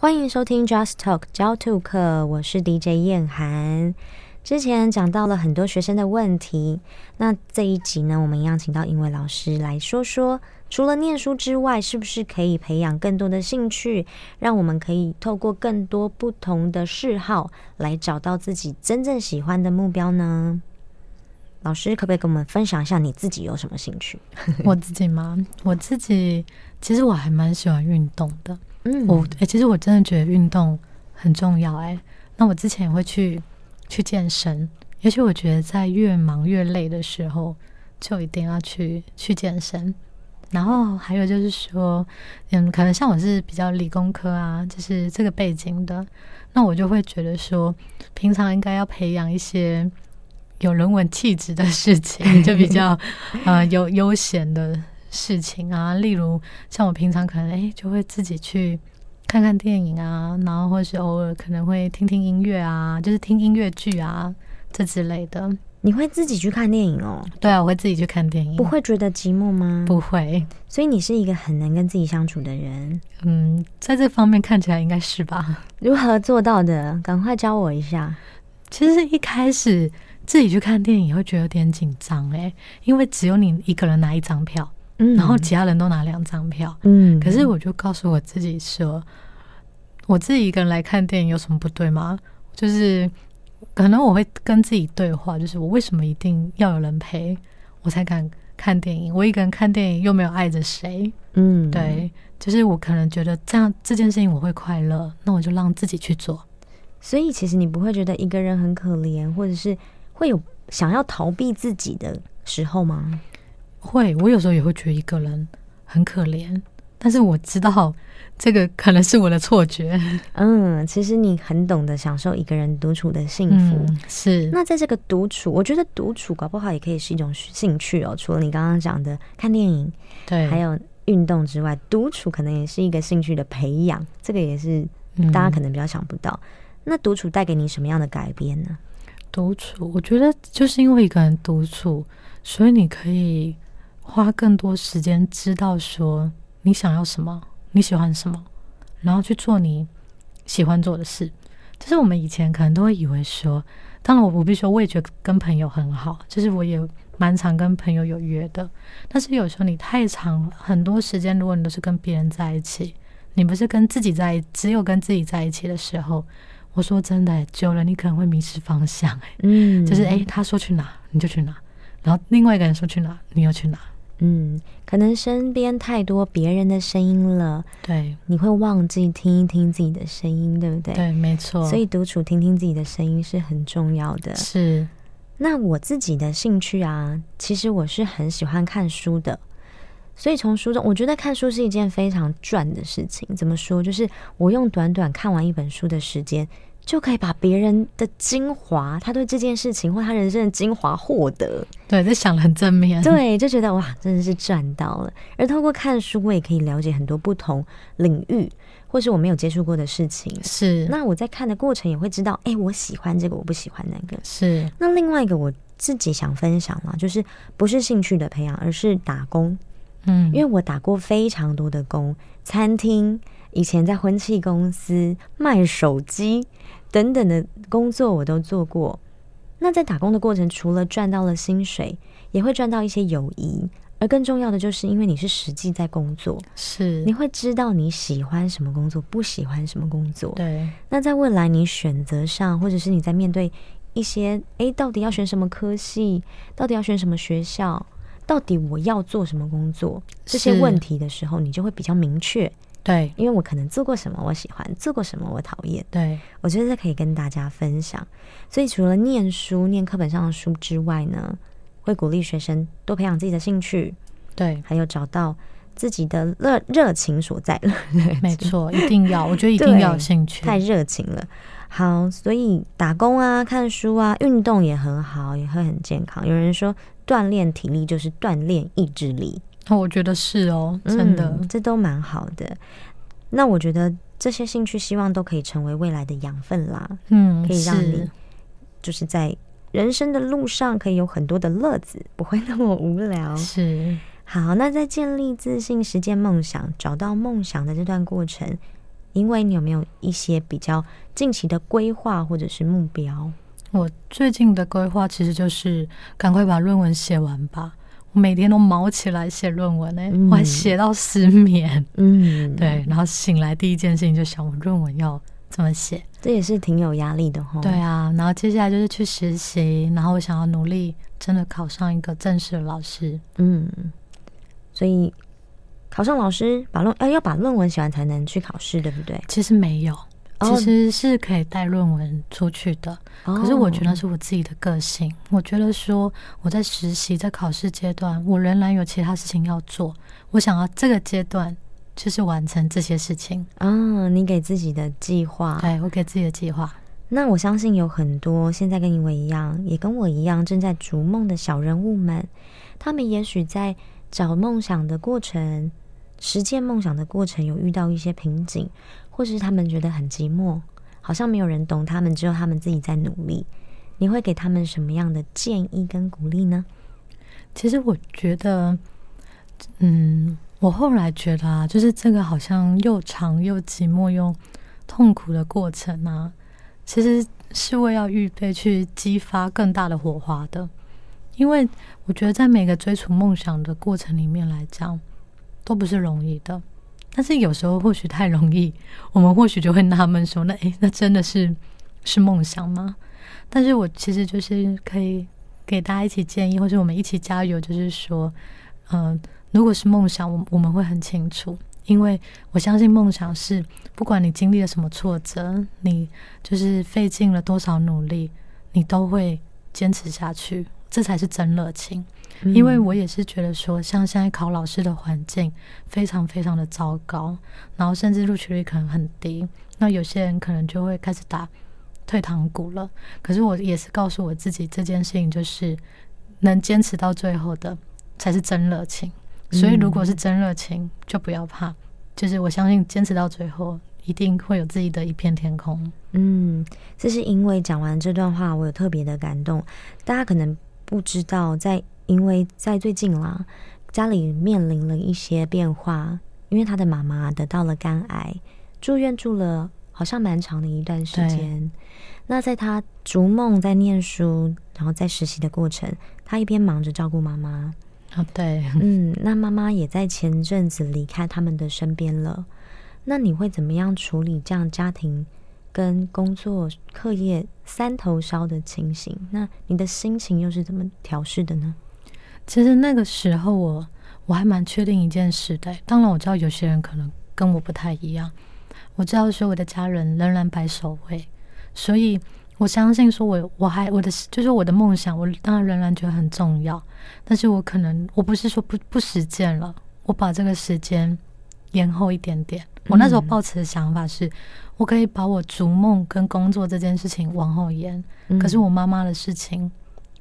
欢迎收听 Just Talk 教兔课，我是 DJ 燕涵。之前讲到了很多学生的问题，那这一集呢，我们一样请到英文老师来说说，除了念书之外，是不是可以培养更多的兴趣，让我们可以透过更多不同的嗜好，来找到自己真正喜欢的目标呢？老师可不可以跟我们分享一下你自己有什么兴趣？我自己吗？我自己其实我还蛮喜欢运动的。我哎，其实我真的觉得运动很重要哎。那我之前也会去去健身，也许我觉得在越忙越累的时候，就一定要去去健身。然后还有就是说，嗯，可能像我是比较理工科啊，就是这个背景的，那我就会觉得说，平常应该要培养一些有人文气质的事情，就比较啊 有悠闲的。事情啊，例如像我平常可能诶就会自己去看看电影啊，然后或是偶尔可能会听听音乐啊，就是听音乐剧啊这之类的。你会自己去看电影哦？对啊，我会自己去看电影，不会觉得寂寞吗？不会，所以你是一个很能跟自己相处的人。嗯，在这方面看起来应该是吧？如何做到的？赶快教我一下。其实一开始自己去看电影会觉得有点紧张哎，因为只有你一个人拿一张票。然后其他人都拿两张票，可是我就告诉我自己说，我自己一个人来看电影有什么不对吗？就是可能我会跟自己对话，就是我为什么一定要有人陪我才敢看电影？我一个人看电影又没有碍着谁。嗯，对，就是我可能觉得这样这件事情我会快乐，那我就让自己去做。所以其实你不会觉得一个人很可怜，或者是会有想要逃避自己的时候吗？会，我有时候也会觉得一个人很可怜，但是我知道这个可能是我的错觉。嗯，其实你很懂得享受一个人独处的幸福。是。那在这个独处，我觉得独处搞不好也可以是一种兴趣哦。除了你刚刚讲的看电影，对，还有运动之外，独处可能也是一个兴趣的培养。这个也是大家可能比较想不到。那独处带给你什么样的改变呢？独处，我觉得就是因为一个人独处，所以你可以。花更多时间知道说你想要什么，你喜欢什么，然后去做你喜欢做的事。就是我们以前可能都会以为说，当然我不必说，我也觉得跟朋友很好，就是我也蛮常跟朋友有约的。但是有时候你太长很多时间，如果你都是跟别人在一起，你不是跟自己在，只有跟自己在一起的时候，我说真的久了，你可能会迷失方向。哎，嗯，就是哎，他说去哪你就去哪，然后另外一个人说去哪你又去哪。嗯，可能身边太多别人的声音了，对，你会忘记听一听自己的声音，对不对？对，没错。所以独处听听自己的声音是很重要的。是，那我自己的兴趣啊，其实我是很喜欢看书的，所以从书中，我觉得看书是一件非常赚的事情。怎么说？就是我用短短看完一本书的时间。就可以把别人的精华，他对这件事情或他人生的精华获得。对，这想的很正面。对，就觉得哇，真的是赚到了。而透过看书，我也可以了解很多不同领域，或是我没有接触过的事情。是。那我在看的过程也会知道，哎，我喜欢这个，我不喜欢那个。是。那另外一个我自己想分享了，就是不是兴趣的培养，而是打工。嗯，因为我打过非常多的工，餐厅。以前在婚庆公司卖手机等等的工作我都做过。那在打工的过程，除了赚到了薪水，也会赚到一些友谊。而更重要的，就是因为你是实际在工作，是你会知道你喜欢什么工作，不喜欢什么工作。对。那在未来你选择上，或者是你在面对一些诶，到底要选什么科系，到底要选什么学校，到底我要做什么工作这些问题的时候，你就会比较明确。对，因为我可能做过什么我喜欢，做过什么我讨厌。对，我觉得这可以跟大家分享。所以除了念书、念课本上的书之外呢，会鼓励学生多培养自己的兴趣。对，还有找到自己的热热情所在。没错，一定要，我觉得一定要兴趣，太热情了。好，所以打工啊、看书啊、运动也很好，也会很健康。有人说锻炼体力就是锻炼意志力。那我觉得是哦，真的，这都蛮好的。那我觉得这些兴趣希望都可以成为未来的养分啦，嗯，可以让你就是在人生的路上可以有很多的乐子，不会那么无聊。是好，那在建立自信、实践梦想、找到梦想的这段过程，因为你有没有一些比较近期的规划或者是目标？我最近的规划其实就是赶快把论文写完吧。每天都毛起来写论文呢、我还写到失眠。嗯，对，然后醒来第一件事情就想我论文要怎么写，这也是挺有压力的哈。对啊，然后接下来就是去实习，然后我想要努力，真的考上一个正式的老师。嗯，所以考上老师把论哎要把论文写完才能去考试，对不对？其实没有。其实是可以带论文出去的，可是我觉得是我自己的个性。我觉得说我在实习在考试阶段，我仍然有其他事情要做。我想要这个阶段就是完成这些事情。嗯，你给自己的计划，对我给自己的计划。那我相信有很多现在跟你一样，也跟我一样正在逐梦的小人物们，他们也许在找梦想的过程、实践梦想的过程，有遇到一些瓶颈。或是他们觉得很寂寞，好像没有人懂他们，只有他们自己在努力。你会给他们什么样的建议跟鼓励呢？其实我觉得，嗯，我后来觉得啊，就是这个好像又长又寂寞又痛苦的过程啊，其实是为要预备去激发更大的火花的。因为我觉得，在每个追逐梦想的过程里面来讲，都不是容易的。但是有时候或许太容易，我们或许就会纳闷说：“那诶，那真的是是梦想吗？”但是我其实就是可以给大家一起建议，或者我们一起加油，就是说，嗯，如果是梦想，我我们会很清楚，因为我相信梦想是不管你经历了什么挫折，你就是费尽了多少努力，你都会坚持下去。这才是真热情，因为我也是觉得说，像现在考老师的环境非常非常的糟糕，然后甚至录取率可能很低，那有些人可能就会开始打退堂鼓了。可是我也是告诉我自己，这件事情就是能坚持到最后的才是真热情，所以如果是真热情，就不要怕，就是我相信坚持到最后，一定会有自己的一片天空。嗯，这是因为讲完这段话，我有特别的感动，大家可能。不知道在，因为在最近啦，家里面临了一些变化，因为他的妈妈得到了肝癌，住院住了好像蛮长的一段时间。那在他逐梦在念书，然后在实习的过程，他一边忙着照顾妈妈。哦，对，嗯，那妈妈也在前阵子离开他们的身边了。那你会怎么样处理这样家庭？跟工作、课业三头烧的情形，那你的心情又是怎么调试的呢？其实那个时候，我我还蛮确定一件事的。当然，我知道有些人可能跟我不太一样。我知道，说我的家人仍然摆首位，所以我相信，说我我还我的就是我的梦想，我当然仍然觉得很重要。但是我可能我不是说不不实践了，我把这个时间延后一点点。我那时候抱持的想法是，我可以把我逐梦跟工作这件事情往后延，可是我妈妈的事情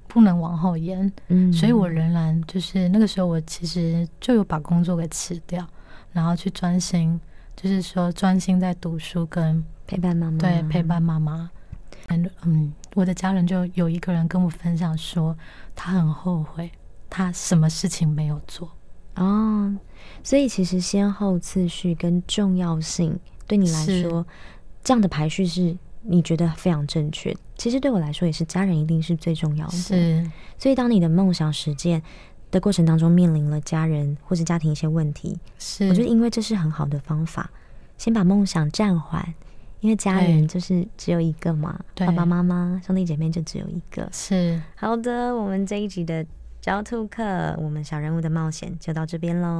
不能往后延，所以我仍然就是那个时候，我其实就有把工作给辞掉，然后去专心，就是说专心在读书跟陪伴妈妈，对陪伴妈妈。嗯嗯，我的家人就有一个人跟我分享说，他很后悔，他什么事情没有做。哦，所以其实先后次序跟重要性对你来说，这样的排序是你觉得非常正确。其实对我来说也是，家人一定是最重要的。是，所以当你的梦想实践的过程当中面临了家人或者家庭一些问题，是，我得因为这是很好的方法，先把梦想暂缓，因为家人就是只有一个嘛，爸爸妈妈、兄弟姐妹就只有一个。是，好的，我们这一集的。小兔客，我们小人物的冒险就到这边喽。